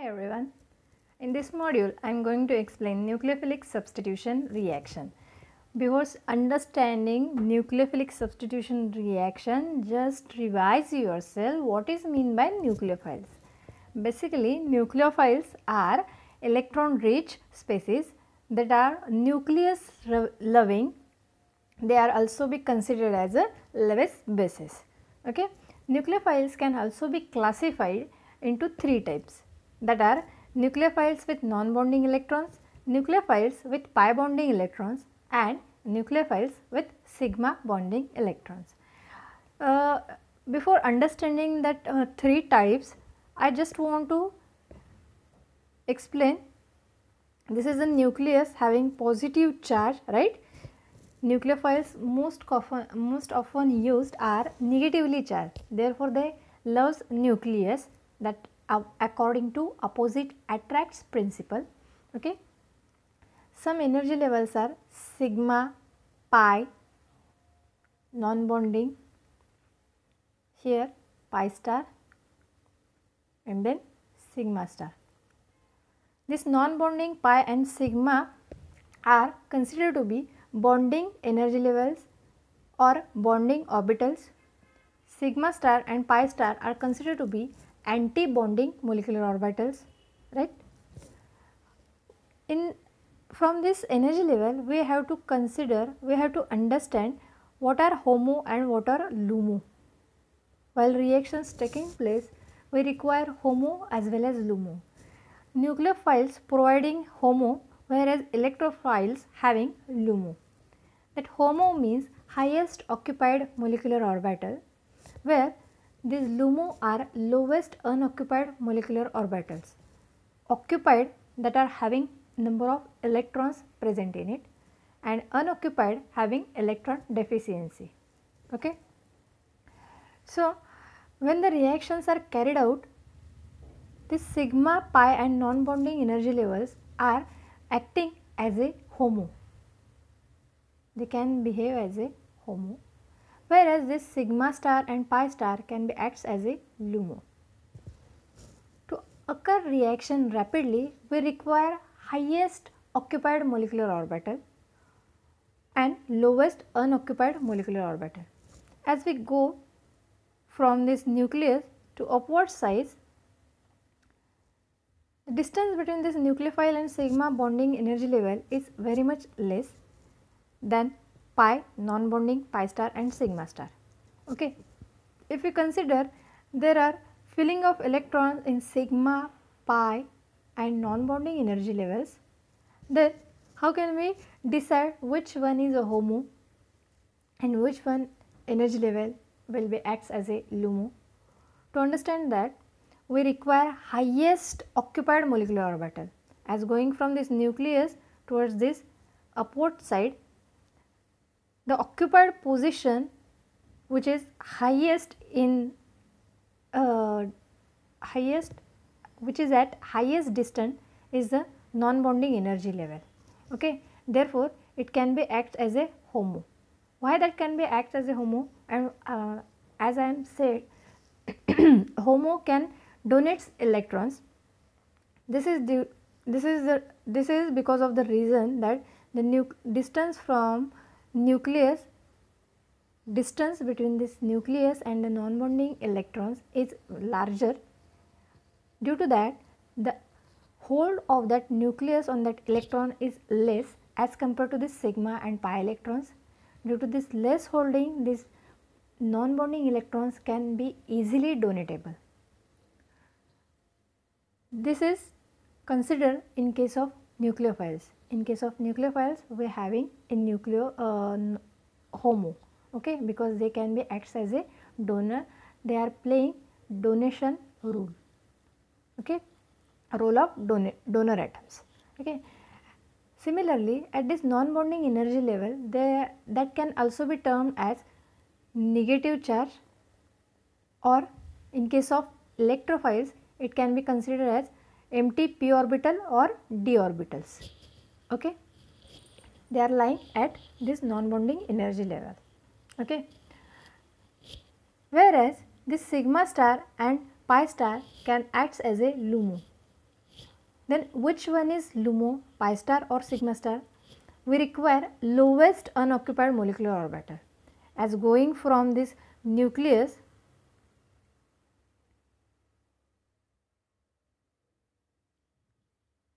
Hi everyone. In this module, I am going to explain nucleophilic substitution reaction. Because understanding nucleophilic substitution reaction, just revise yourself what is mean by nucleophiles. Basically, nucleophiles are electron-rich species that are nucleus-loving. They are also be considered as a Lewis basis. Okay? Nucleophiles can also be classified into three types that are nucleophiles with non-bonding electrons, nucleophiles with pi bonding electrons and nucleophiles with sigma bonding electrons. Uh, before understanding that uh, three types, I just want to explain this is a nucleus having positive charge right nucleophiles most often most often used are negatively charged therefore they loves nucleus that according to opposite attracts principle okay some energy levels are sigma pi non bonding here pi star and then sigma star this non bonding pi and sigma are considered to be bonding energy levels or bonding orbitals sigma star and pi star are considered to be anti-bonding molecular orbitals, right. In from this energy level, we have to consider, we have to understand what are HOMO and what are LUMO. While reactions taking place, we require HOMO as well as LUMO. Nucleophiles providing HOMO whereas electrophiles having LUMO. That HOMO means highest occupied molecular orbital where these LUMO are lowest unoccupied molecular orbitals. Occupied that are having number of electrons present in it and unoccupied having electron deficiency. Okay. So, when the reactions are carried out, the sigma, pi and non-bonding energy levels are acting as a HOMO. They can behave as a HOMO whereas this sigma star and pi star can be acts as a LUMO. To occur reaction rapidly, we require highest occupied molecular orbital and lowest unoccupied molecular orbital. As we go from this nucleus to upward size, the distance between this nucleophile and sigma bonding energy level is very much less than pi, non-bonding, pi star and sigma star. Okay. If we consider there are filling of electrons in sigma, pi and non-bonding energy levels, then how can we decide which one is a HOMO and which one energy level will be acts as a LUMO. To understand that we require highest occupied molecular orbital as going from this nucleus towards this upward side the occupied position which is highest in uh, highest which is at highest distance is the non bonding energy level okay therefore it can be act as a HOMO. Why that can be act as a HOMO and uh, as I am said HOMO can donates electrons. This is the this is the this is because of the reason that the distance from nucleus distance between this nucleus and the non-bonding electrons is larger due to that the hold of that nucleus on that electron is less as compared to the sigma and pi electrons due to this less holding these non-bonding electrons can be easily donatable this is considered in case of nucleophiles in case of nucleophiles we are having a nucleo uh, homo okay because they can be acts as a donor they are playing donation role okay role of donor, donor atoms okay similarly at this non bonding energy level they that can also be termed as negative charge or in case of electrophiles it can be considered as empty p orbital or d orbitals okay they are lying at this non bonding energy level okay whereas this sigma star and pi star can acts as a LUMO. Then which one is LUMO, pi star or sigma star? We require lowest unoccupied molecular orbital as going from this nucleus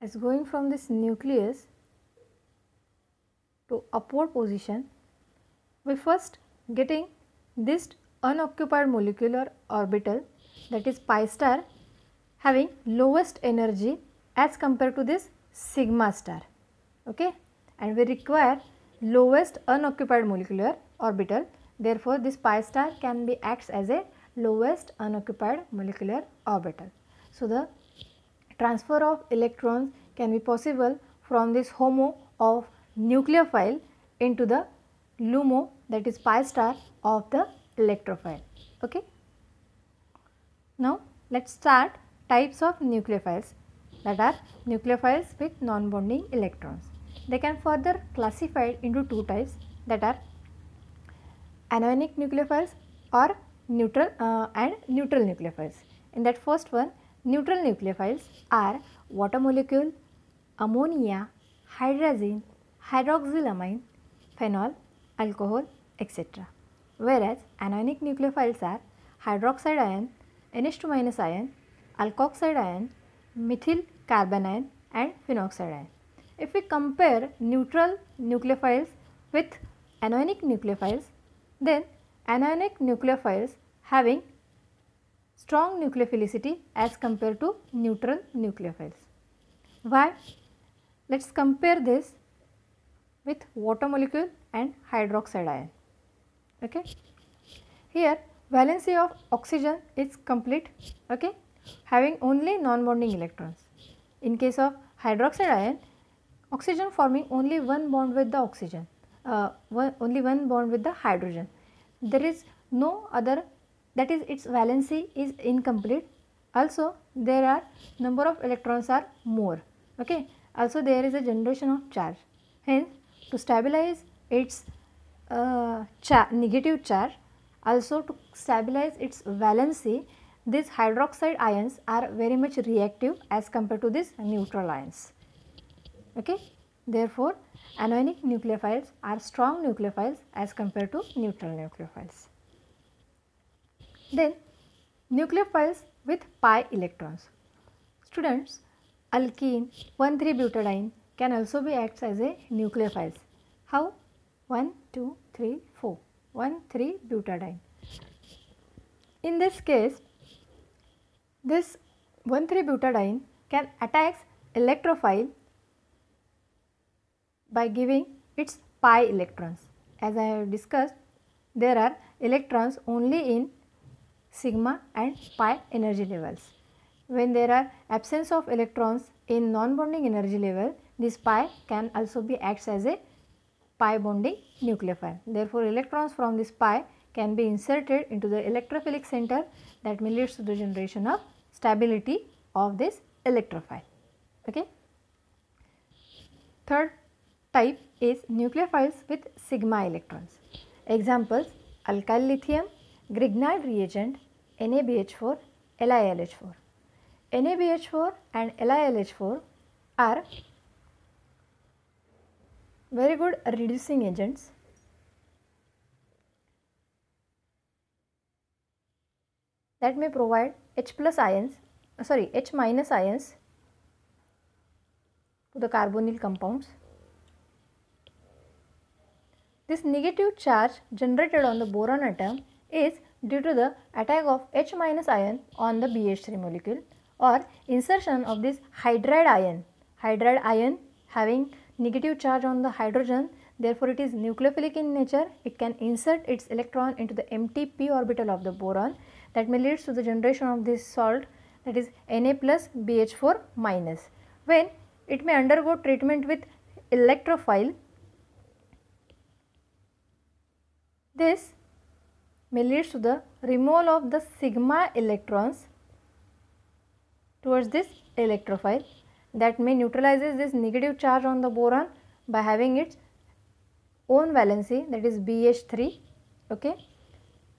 as going from this nucleus to upward position by first getting this unoccupied molecular orbital that is pi star having lowest energy as compared to this sigma star okay and we require lowest unoccupied molecular orbital therefore this pi star can be acts as a lowest unoccupied molecular orbital so the transfer of electrons can be possible from this HOMO of nucleophile into the LUMO that is pi star of the electrophile. Okay. Now let us start types of nucleophiles that are nucleophiles with non-bonding electrons. They can further classified into two types that are anionic nucleophiles or neutral uh, and neutral nucleophiles. In that first one neutral nucleophiles are water molecule, ammonia, hydrazine hydroxylamine, phenol, alcohol, etc. Whereas anionic nucleophiles are hydroxide ion, NH2- ion, alkoxide ion, methyl carbon ion and phenoxide ion. If we compare neutral nucleophiles with anionic nucleophiles, then anionic nucleophiles having strong nucleophilicity as compared to neutral nucleophiles. Why? Let us compare this with water molecule and hydroxide ion. Okay. Here valency of oxygen is complete okay, having only non-bonding electrons. In case of hydroxide ion, oxygen forming only one bond with the oxygen, uh, only one bond with the hydrogen. There is no other that is its valency is incomplete. Also there are number of electrons are more okay. Also there is a generation of charge. Hence to stabilize its uh, char, negative charge also to stabilize its valency these hydroxide ions are very much reactive as compared to these neutral ions. Okay? Therefore, anionic nucleophiles are strong nucleophiles as compared to neutral nucleophiles. Then nucleophiles with pi electrons. Students, alkene, 1,3-butadiene can also be acts as a nucleophiles. How? 1, 2, 3, 4. 1, 3 butadiene. In this case, this 1, 3 butadiene can attack electrophile by giving its pi electrons. As I have discussed, there are electrons only in sigma and pi energy levels. When there are absence of electrons in non-bonding energy level, this pi can also be acts as a pi bonding nucleophile. Therefore, electrons from this pi can be inserted into the electrophilic center that may leads to the generation of stability of this electrophile. Okay. Third type is nucleophiles with sigma electrons. Examples alkyl lithium, Grignard reagent, NaBH4, LiLH4. NaBH4 and LiLH4 are very good reducing agents. that may provide H plus ions, uh, sorry H minus ions to the carbonyl compounds. This negative charge generated on the boron atom is due to the attack of H minus ion on the BH3 molecule or insertion of this hydride ion, hydride ion having negative charge on the hydrogen therefore it is nucleophilic in nature it can insert its electron into the empty p orbital of the boron that may leads to the generation of this salt that is Na plus BH4 minus when it may undergo treatment with electrophile this may lead to the removal of the sigma electrons towards this electrophile that may neutralizes this negative charge on the boron by having its own valency that is BH3 okay.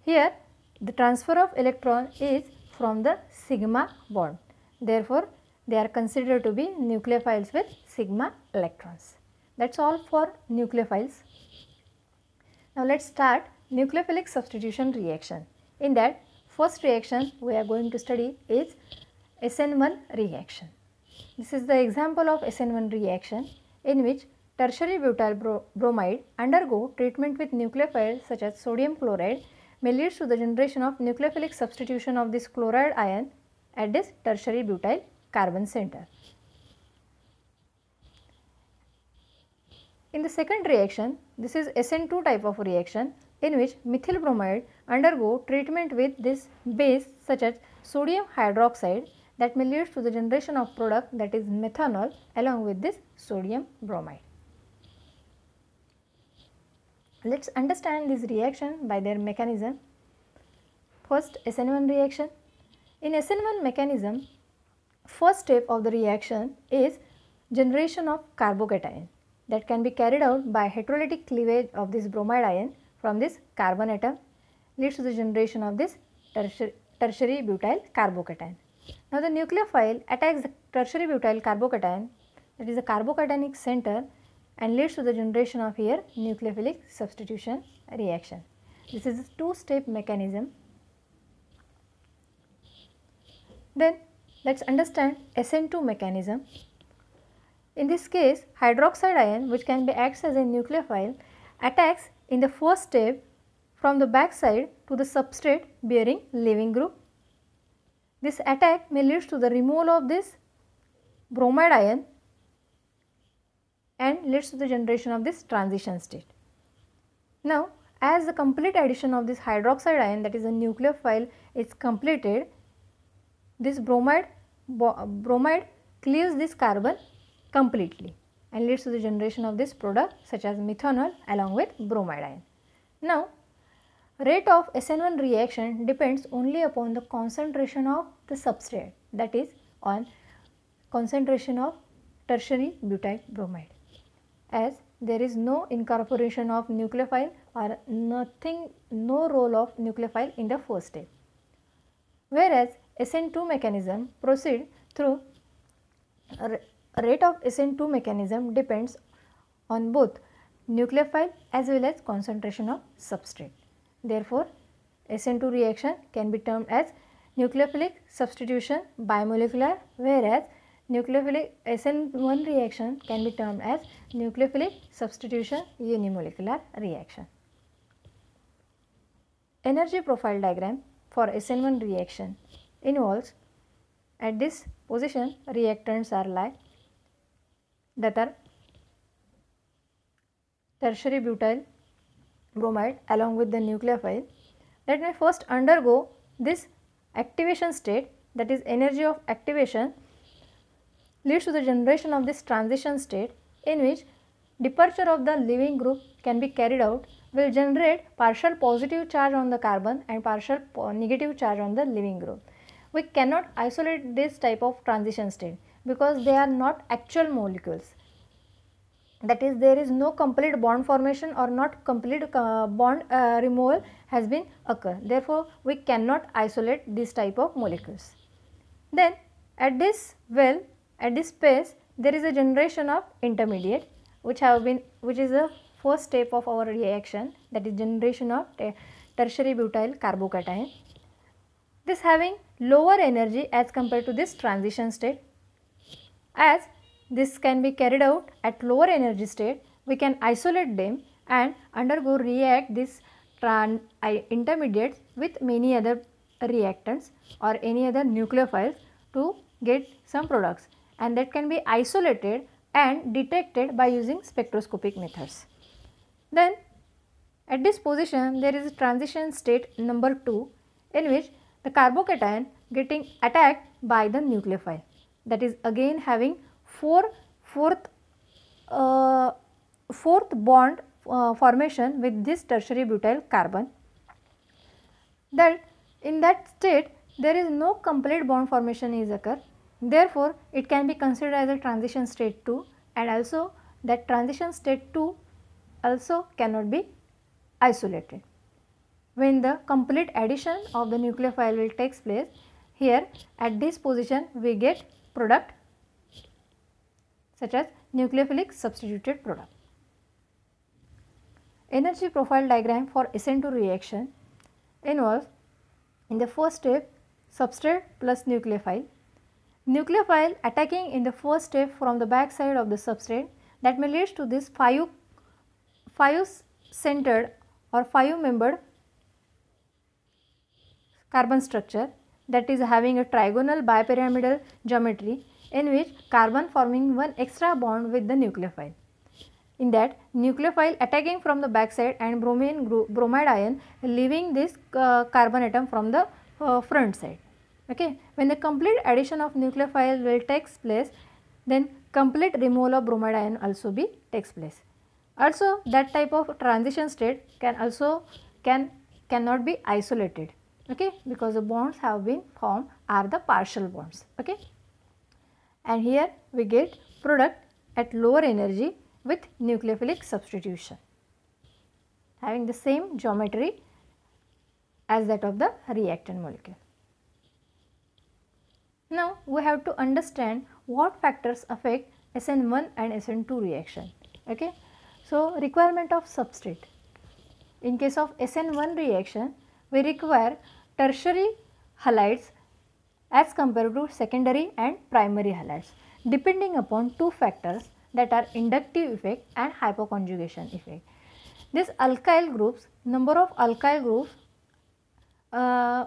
Here the transfer of electron is from the sigma bond therefore they are considered to be nucleophiles with sigma electrons. That is all for nucleophiles. Now let us start nucleophilic substitution reaction. In that first reaction we are going to study is SN1 reaction. This is the example of SN1 reaction in which tertiary butyl bro bromide undergo treatment with nucleophiles such as sodium chloride may lead to the generation of nucleophilic substitution of this chloride ion at this tertiary butyl carbon center. In the second reaction, this is SN2 type of reaction in which methyl bromide undergo treatment with this base such as sodium hydroxide that may lead to the generation of product that is methanol along with this sodium bromide. Let us understand this reaction by their mechanism. First SN1 reaction. In SN1 mechanism, first step of the reaction is generation of carbocation that can be carried out by heterolytic cleavage of this bromide ion from this carbon atom leads to the generation of this tertiary, tertiary butyl carbocation now the nucleophile attacks the tertiary butyl carbocation that is a carbocationic center and leads to the generation of here nucleophilic substitution reaction. This is a two step mechanism. Then let us understand SN2 mechanism. In this case hydroxide ion which can be acts as a nucleophile attacks in the first step from the backside to the substrate bearing leaving group this attack may lead to the removal of this bromide ion and leads to the generation of this transition state. Now, as the complete addition of this hydroxide ion that is a nucleophile is completed, this bromide, bromide cleaves this carbon completely and leads to the generation of this product such as methanol along with bromide ion. Now, Rate of SN1 reaction depends only upon the concentration of the substrate that is on concentration of tertiary butyl bromide as there is no incorporation of nucleophile or nothing no role of nucleophile in the first step. Whereas SN2 mechanism proceed through rate of SN2 mechanism depends on both nucleophile as well as concentration of substrate. Therefore, SN2 reaction can be termed as nucleophilic substitution bimolecular whereas nucleophilic SN1 reaction can be termed as nucleophilic substitution unimolecular reaction. Energy profile diagram for SN1 reaction involves at this position reactants are like that are tertiary butyl bromide along with the nucleophile. Let me first undergo this activation state that is energy of activation leads to the generation of this transition state in which departure of the leaving group can be carried out will generate partial positive charge on the carbon and partial negative charge on the leaving group. We cannot isolate this type of transition state because they are not actual molecules that is there is no complete bond formation or not complete uh, bond uh, removal has been occur. Therefore, we cannot isolate this type of molecules. Then at this well, at this space there is a generation of intermediate which have been which is the first step of our reaction that is generation of tertiary butyl carbocation. This having lower energy as compared to this transition state as this can be carried out at lower energy state. We can isolate them and undergo react this intermediate with many other reactants or any other nucleophiles to get some products and that can be isolated and detected by using spectroscopic methods. Then at this position there is a transition state number 2 in which the carbocation getting attacked by the nucleophile that is again having four fourth uh, fourth bond uh, formation with this tertiary butyl carbon that in that state there is no complete bond formation is occur therefore it can be considered as a transition state 2 and also that transition state 2 also cannot be isolated when the complete addition of the nucleophile will takes place here at this position we get product such as nucleophilic substituted product. Energy profile diagram for SN2 reaction involves in the first step substrate plus nucleophile. Nucleophile attacking in the first step from the back side of the substrate that may lead to this 5 centered or 5 membered carbon structure that is having a trigonal bipyramidal geometry in which carbon forming one extra bond with the nucleophile. In that nucleophile attacking from the backside and bromine bromide ion leaving this uh, carbon atom from the uh, front side. Okay. When the complete addition of nucleophile will takes place then complete removal of bromide ion also be takes place. Also that type of transition state can also can cannot be isolated okay because the bonds have been formed are the partial bonds okay and here we get product at lower energy with nucleophilic substitution having the same geometry as that of the reactant molecule. Now we have to understand what factors affect SN1 and SN2 reaction. Okay? So, requirement of substrate. In case of SN1 reaction, we require tertiary halides as compared to secondary and primary halides depending upon two factors that are inductive effect and hypoconjugation effect. This alkyl groups, number of alkyl groups uh,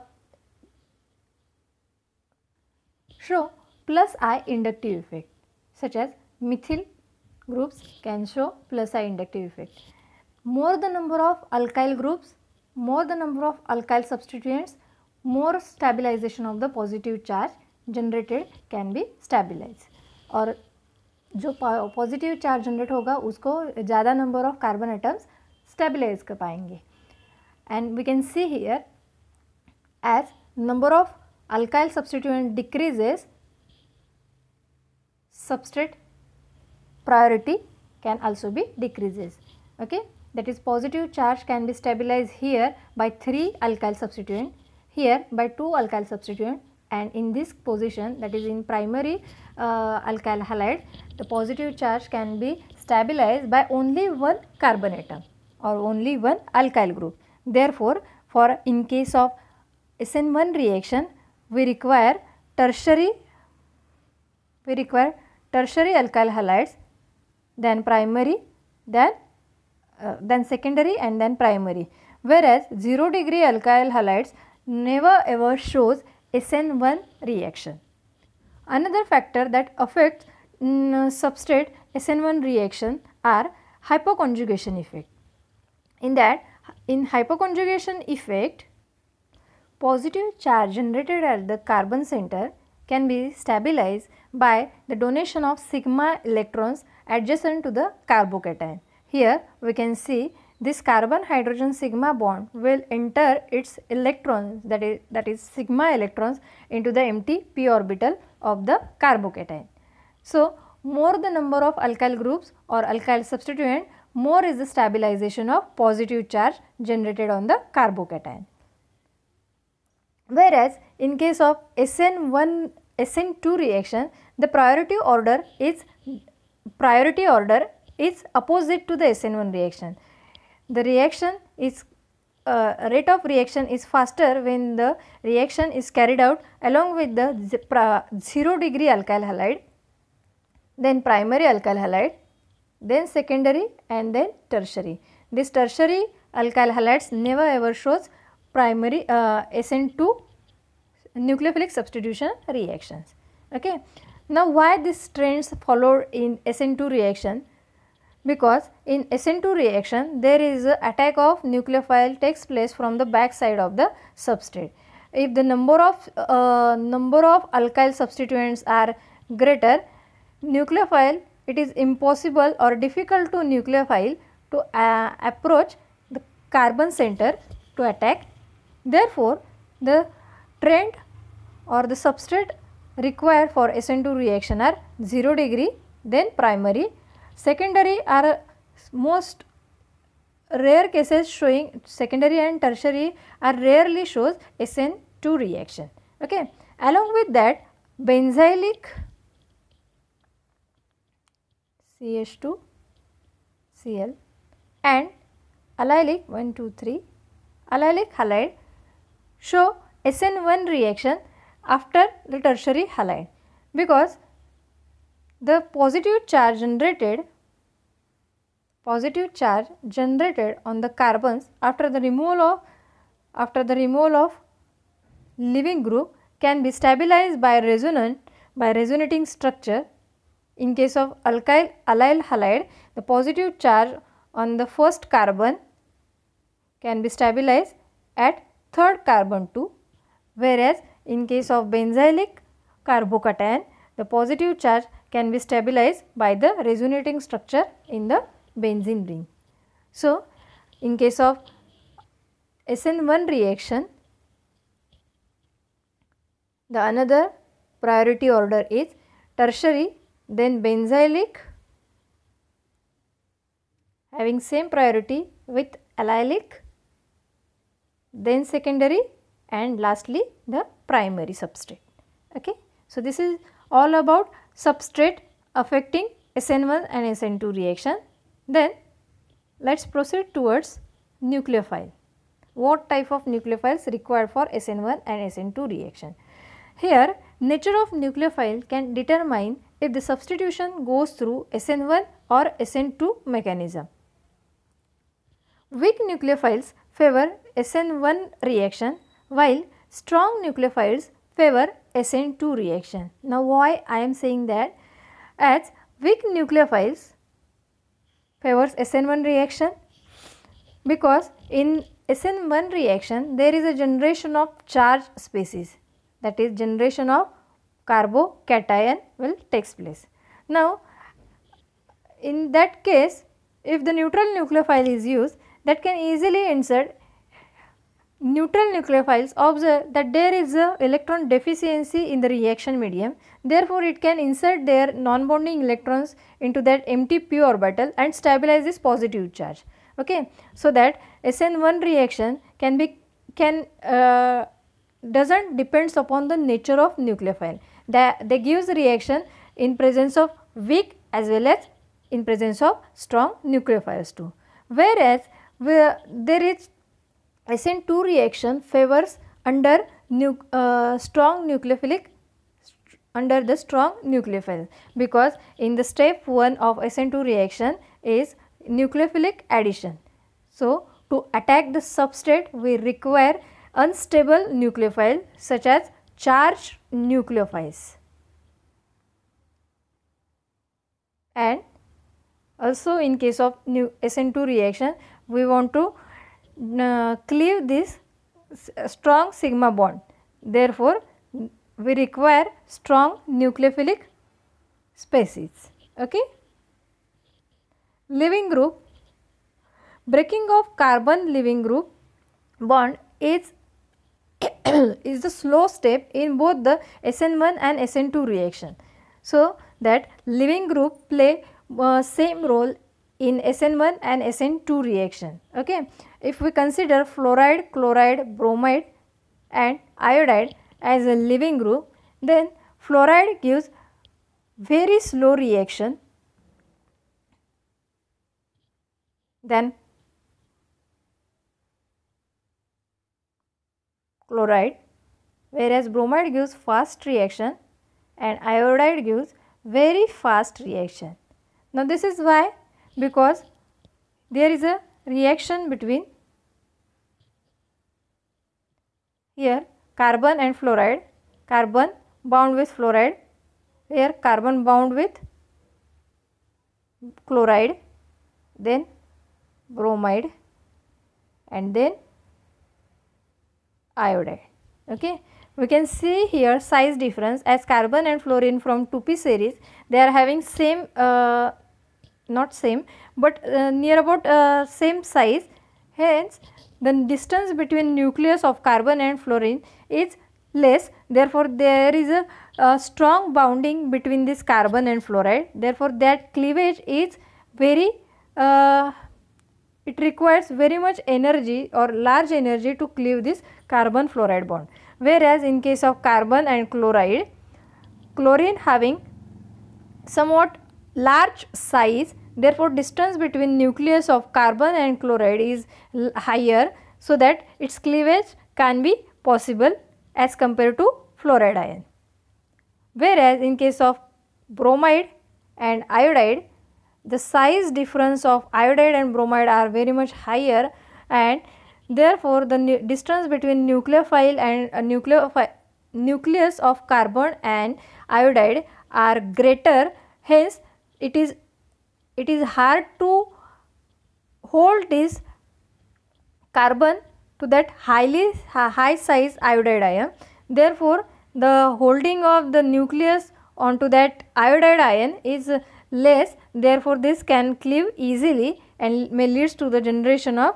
show plus I inductive effect such as methyl groups can show plus I inductive effect. More the number of alkyl groups, more the number of alkyl substituents, more stabilization of the positive charge generated can be stabilized Or, जो positive charge generate होगा उसको ज़्यादा number of carbon atoms stabilise कर पाएंगे and we can see here as number of alkyl substituent decreases substrate priority can also be decreases okay that is positive charge can be stabilized here by 3 alkyl substituent here by 2 alkyl substituent and in this position that is in primary uh, alkyl halide the positive charge can be stabilized by only one carbon atom or only one alkyl group. Therefore, for in case of SN1 reaction we require tertiary we require tertiary alkyl halides then primary then uh, then secondary and then primary whereas 0 degree alkyl halides never ever shows SN1 reaction. Another factor that affects mm, substrate SN1 reaction are hypoconjugation effect. In that in hypoconjugation effect positive charge generated at the carbon center can be stabilized by the donation of sigma electrons adjacent to the carbocation. Here we can see this carbon hydrogen sigma bond will enter its electrons that is that is sigma electrons into the empty p orbital of the carbocation. So, more the number of alkyl groups or alkyl substituent more is the stabilization of positive charge generated on the carbocation. Whereas, in case of SN1 SN2 reaction the priority order is priority order is opposite to the SN1 reaction the reaction is uh, rate of reaction is faster when the reaction is carried out along with the 0 degree alkyl halide, then primary alkyl halide, then secondary and then tertiary. This tertiary alkyl halides never ever shows primary uh, SN2 nucleophilic substitution reactions. Okay. Now, why these trends followed in SN2 reaction? because in SN2 reaction there is attack of nucleophile takes place from the back side of the substrate. If the number of uh, number of alkyl substituents are greater nucleophile it is impossible or difficult to nucleophile to uh, approach the carbon center to attack. Therefore, the trend or the substrate required for SN2 reaction are 0 degree then primary Secondary are most rare cases showing secondary and tertiary are rarely shows SN2 reaction. Okay. Along with that benzylic CH2 Cl and allylic 1 2 3 allylic halide show SN1 reaction after the tertiary halide because the positive charge generated positive charge generated on the carbons after the removal of after the removal of leaving group can be stabilized by resonant by resonating structure. In case of alkyl allyl halide, the positive charge on the first carbon can be stabilized at third carbon 2, whereas in case of benzylic carbocation, the positive charge can be stabilized by the resonating structure in the benzene ring. So, in case of SN1 reaction, the another priority order is tertiary, then benzylic having same priority with allylic, then secondary and lastly the primary substrate. Okay. So, this is all about substrate affecting SN1 and SN2 reaction. Then let us proceed towards nucleophile. What type of nucleophiles required for SN1 and SN2 reaction? Here nature of nucleophile can determine if the substitution goes through SN1 or SN2 mechanism. Weak nucleophiles favor SN1 reaction while strong nucleophiles favor SN2 reaction. Now why I am saying that as weak nucleophiles favors SN1 reaction because in SN1 reaction there is a generation of charged species that is generation of carbocation will takes place. Now in that case if the neutral nucleophile is used that can easily insert neutral nucleophiles observe that there is a electron deficiency in the reaction medium. Therefore, it can insert their non-bonding electrons into that empty p orbital and stabilize this positive charge. Okay, so that SN1 reaction can be can uh, doesn't depends upon the nature of nucleophile. That they gives reaction in presence of weak as well as in presence of strong nucleophiles too. Whereas, where there is SN2 reaction favors under nu uh, strong nucleophilic under the strong nucleophile because in the step 1 of SN2 reaction is nucleophilic addition. So, to attack the substrate we require unstable nucleophile such as charged nucleophiles and also in case of SN2 reaction we want to uh, cleave this uh, strong sigma bond. Therefore, we require strong nucleophilic species. Okay? Leaving group breaking of carbon leaving group bond is is the slow step in both the SN1 and SN2 reaction. So that leaving group play uh, same role in SN1 and SN2 reaction. Okay. If we consider fluoride, chloride, bromide and iodide as a leaving group, then fluoride gives very slow reaction than chloride whereas bromide gives fast reaction and iodide gives very fast reaction. Now this is why because there is a reaction between here carbon and fluoride carbon bound with fluoride here carbon bound with chloride then bromide and then iodide okay we can see here size difference as carbon and fluorine from 2p series they are having same uh, not same but uh, near about uh, same size hence the distance between nucleus of carbon and fluorine is less therefore there is a, a strong bounding between this carbon and fluoride therefore that cleavage is very uh, it requires very much energy or large energy to cleave this carbon fluoride bond whereas in case of carbon and chloride chlorine having somewhat large size therefore distance between nucleus of carbon and chloride is higher so that its cleavage can be possible as compared to fluoride ion. Whereas in case of bromide and iodide the size difference of iodide and bromide are very much higher and therefore the distance between nucleophile and uh, nucleophile nucleus of carbon and iodide are greater hence it is it is hard to hold this carbon to that highly high size iodide ion therefore the holding of the nucleus onto that iodide ion is less therefore this can cleave easily and may leads to the generation of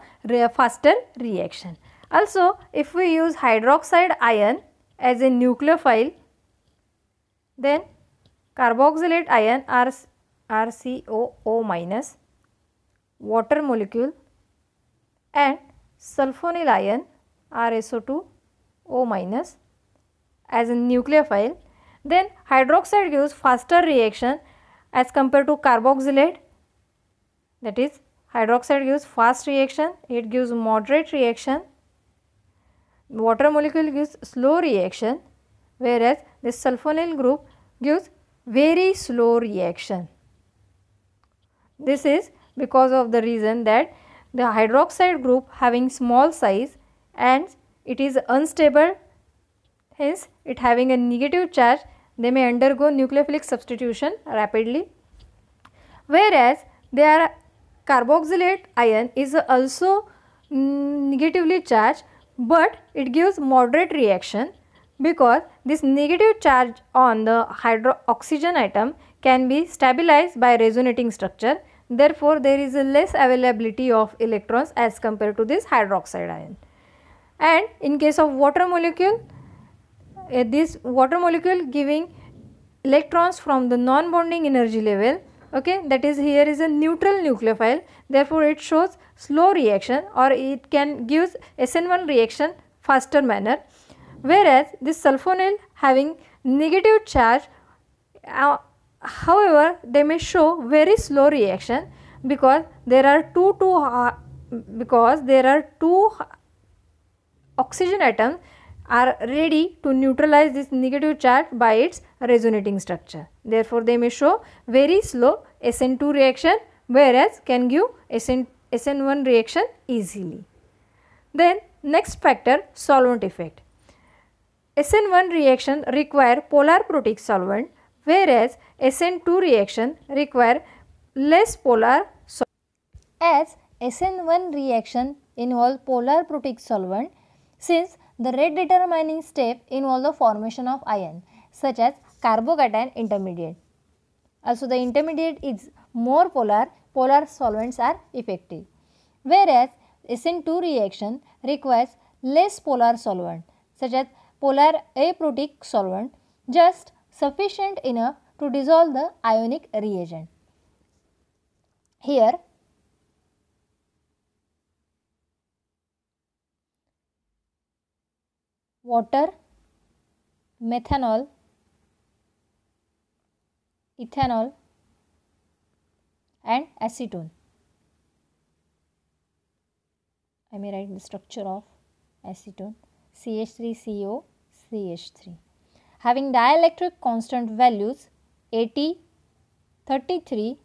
faster reaction. Also if we use hydroxide ion as a nucleophile then carboxylate ion are RCOO minus, water molecule and sulfonyl ion RSO2 O minus as a nucleophile. Then hydroxide gives faster reaction as compared to carboxylate that is hydroxide gives fast reaction, it gives moderate reaction, water molecule gives slow reaction whereas this sulfonyl group gives very slow reaction. This is because of the reason that the hydroxide group having small size and it is unstable hence it having a negative charge they may undergo nucleophilic substitution rapidly whereas their carboxylate ion is also negatively charged but it gives moderate reaction because this negative charge on the hydro oxygen atom can be stabilized by resonating structure therefore there is a less availability of electrons as compared to this hydroxide ion and in case of water molecule uh, this water molecule giving electrons from the non bonding energy level okay that is here is a neutral nucleophile therefore it shows slow reaction or it can gives SN1 reaction faster manner Whereas this sulfonyl having negative charge uh, however they may show very slow reaction because there are two two uh, because there are two oxygen atoms are ready to neutralize this negative charge by its resonating structure. Therefore, they may show very slow SN2 reaction whereas can give SN, SN1 reaction easily. Then next factor solvent effect. SN1 reaction require polar protic solvent whereas SN2 reaction require less polar solvent. As SN1 reaction involve polar protic solvent since the rate determining step involve the formation of ion such as carbocation intermediate. Also the intermediate is more polar, polar solvents are effective. Whereas SN2 reaction requires less polar solvent such as polar aprotic solvent just sufficient enough to dissolve the ionic reagent. Here water, methanol, ethanol and acetone. I may write the structure of acetone CH3CO ch h 3 having dielectric constant values 80, 33,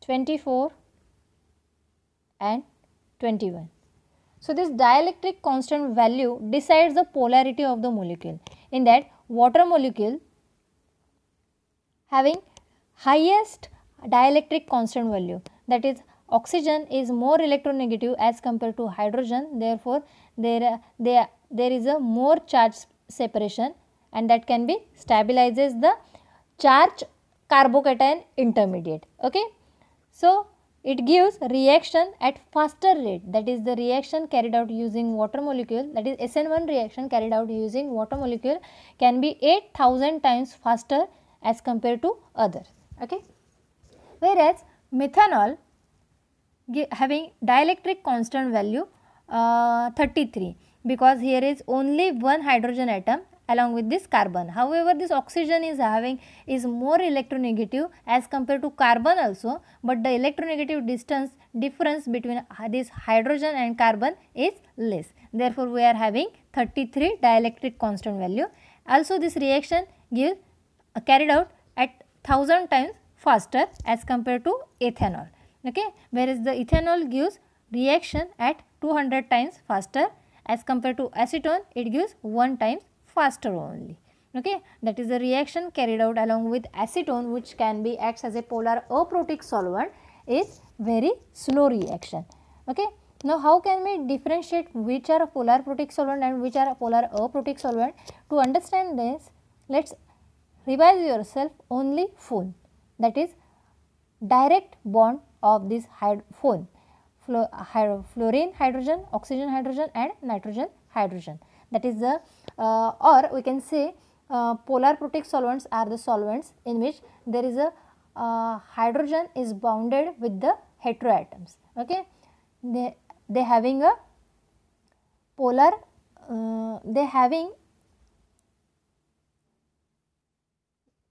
24 and 21. So, this dielectric constant value decides the polarity of the molecule. In that water molecule having highest dielectric constant value that is oxygen is more electronegative as compared to hydrogen therefore there, there, there is a more charge separation and that can be stabilizes the charge carbocation intermediate okay so it gives reaction at faster rate that is the reaction carried out using water molecule that is SN1 reaction carried out using water molecule can be 8000 times faster as compared to others okay whereas methanol having dielectric constant value uh, 33 because here is only one hydrogen atom along with this carbon. However, this oxygen is having is more electronegative as compared to carbon also, but the electronegative distance difference between uh, this hydrogen and carbon is less. Therefore, we are having 33 dielectric constant value. Also, this reaction give uh, carried out at 1000 times faster as compared to ethanol. Okay, whereas the ethanol gives reaction at 200 times faster as compared to acetone it gives 1 times faster only okay that is the reaction carried out along with acetone which can be acts as a polar aprotic solvent is very slow reaction okay now how can we differentiate which are polar protic solvent and which are polar aprotic solvent to understand this let's revise yourself only phone that is direct bond of this phone fluorine hydrogen, oxygen hydrogen and nitrogen hydrogen. That is the uh, or we can say uh, polar protic solvents are the solvents in which there is a uh, hydrogen is bounded with the heteroatoms. Okay. They, they having a polar, uh, they having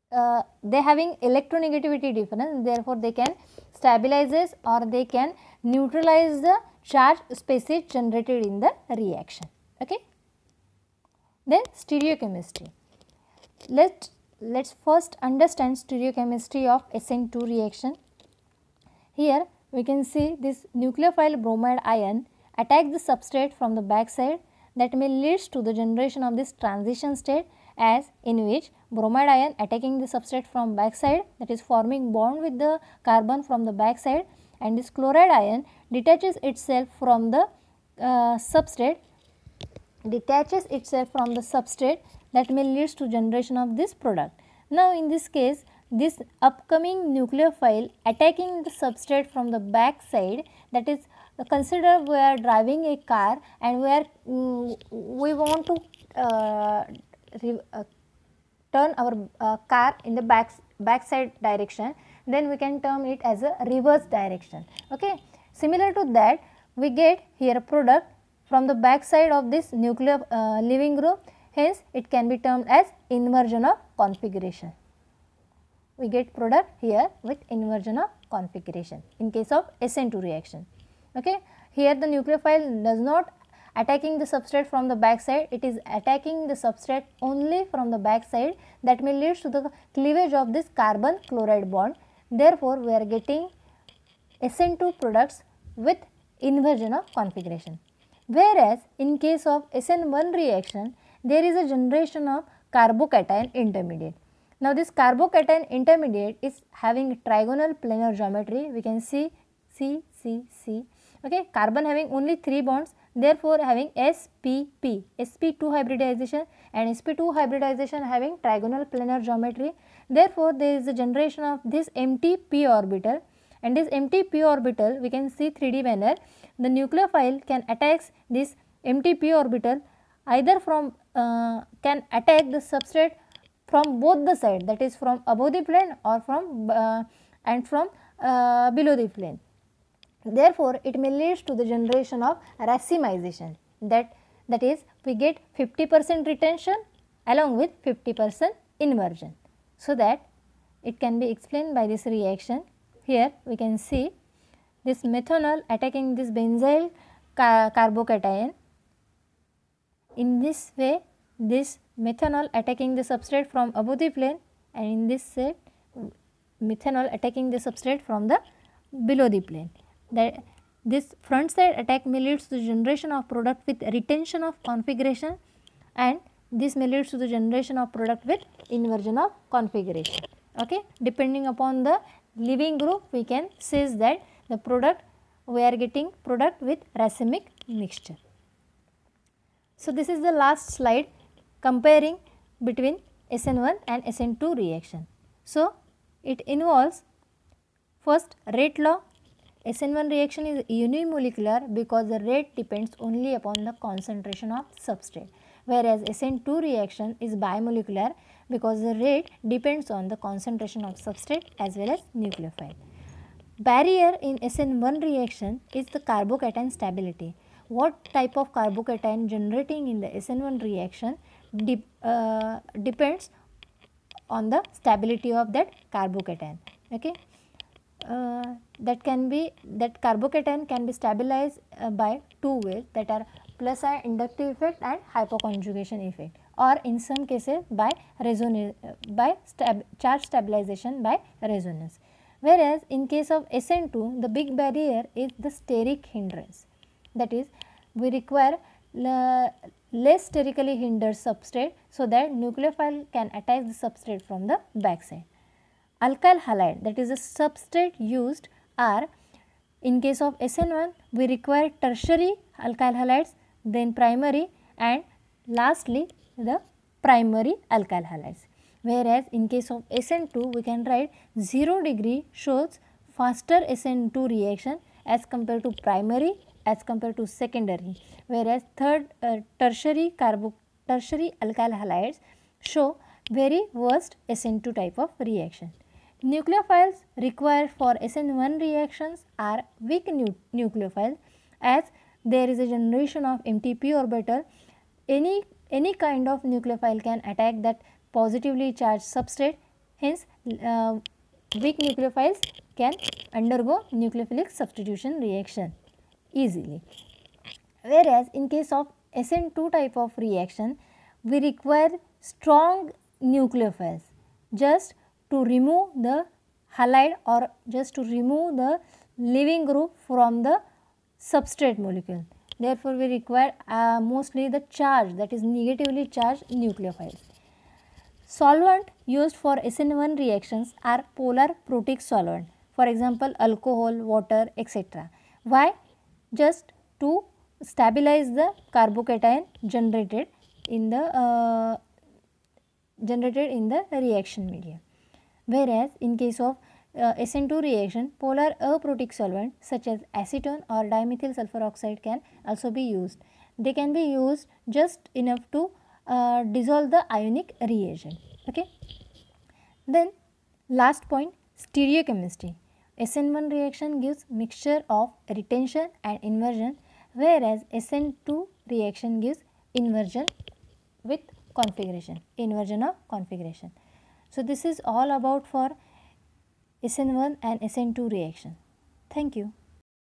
Uh, they having electronegativity difference therefore they can stabilizes or they can neutralize the charge species generated in the reaction. Okay. Then stereochemistry. Let let's first understand stereochemistry of SN2 reaction. Here we can see this nucleophile bromide ion attack the substrate from the backside that may leads to the generation of this transition state as in which bromide ion attacking the substrate from backside that is forming bond with the carbon from the backside and this chloride ion detaches itself from the uh, substrate detaches itself from the substrate that may leads to generation of this product. Now in this case this upcoming nucleophile attacking the substrate from the back side that is consider we are driving a car and we are mm, we want to uh, re, uh, turn our uh, car in the back backside direction then we can term it as a reverse direction okay similar to that we get here product from the back side of this nuclear uh, group hence it can be termed as inversion of configuration we get product here with inversion of configuration in case of SN2 reaction okay here the nucleophile does not attacking the substrate from the back side, it is attacking the substrate only from the back side that may leads to the cleavage of this carbon chloride bond Therefore, we are getting SN2 products with inversion of configuration. Whereas, in case of SN1 reaction, there is a generation of carbocation intermediate. Now, this carbocation intermediate is having trigonal planar geometry. We can see C, C, C. Okay, carbon having only three bonds therefore having SPP, SP2 hybridization and SP2 hybridization having trigonal planar geometry. Therefore, there is a generation of this empty p orbital and this empty p orbital we can see 3D manner. The nucleophile can attack this empty p orbital either from uh, can attack the substrate from both the side that is from above the plane or from uh, and from uh, below the plane. Therefore, it may lead to the generation of racemization that that is we get 50 percent retention along with 50 percent inversion. So, that it can be explained by this reaction. Here we can see this methanol attacking this benzyl carbocation. In this way this methanol attacking the substrate from above the plane and in this set methanol attacking the substrate from the below the plane that this front side attack may leads to generation of product with retention of configuration and this may leads to the generation of product with inversion of configuration okay depending upon the leaving group we can says that the product we are getting product with racemic mixture so this is the last slide comparing between SN1 and SN2 reaction so it involves first rate law SN1 reaction is unimolecular because the rate depends only upon the concentration of substrate whereas SN2 reaction is bimolecular because the rate depends on the concentration of substrate as well as nucleophile. Barrier in SN1 reaction is the carbocation stability. What type of carbocation generating in the SN1 reaction de uh, depends on the stability of that carbocation. Okay uh, that can be that carbocation can be stabilized uh, by two ways that are plus plaza inductive effect and hypoconjugation effect or in some cases by resonance uh, by stab charge stabilization by resonance. Whereas, in case of SN2 the big barrier is the steric hindrance that is we require uh, less sterically hindered substrate so that nucleophile can attach the substrate from the backside alkyl halide that is a substrate used are in case of SN1 we require tertiary alkyl halides then primary and lastly the primary alkyl halides whereas in case of SN2 we can write 0 degree shows faster SN2 reaction as compared to primary as compared to secondary whereas third uh, tertiary carbo tertiary alkyl halides show very worst SN2 type of reaction. Nucleophiles required for SN1 reactions are weak nu nucleophiles as there is a generation of MTP orbital. Any, any kind of nucleophile can attack that positively charged substrate. Hence, uh, weak nucleophiles can undergo nucleophilic substitution reaction easily. Whereas, in case of SN2 type of reaction, we require strong nucleophiles. Just to remove the halide or just to remove the leaving group from the substrate molecule. Therefore, we require uh, mostly the charge that is negatively charged nucleophiles. Solvent used for SN1 reactions are polar protic solvent for example alcohol, water etc. Why? Just to stabilize the carbocation generated in the uh, generated in the reaction medium. Whereas in case of uh, SN2 reaction, polar aprotic solvent such as acetone or dimethyl sulfur oxide can also be used. They can be used just enough to uh, dissolve the ionic reagent. Okay. Then last point stereochemistry. SN1 reaction gives mixture of retention and inversion whereas SN2 reaction gives inversion with configuration, inversion of configuration. So this is all about for SN1 and SN2 reaction. Thank you.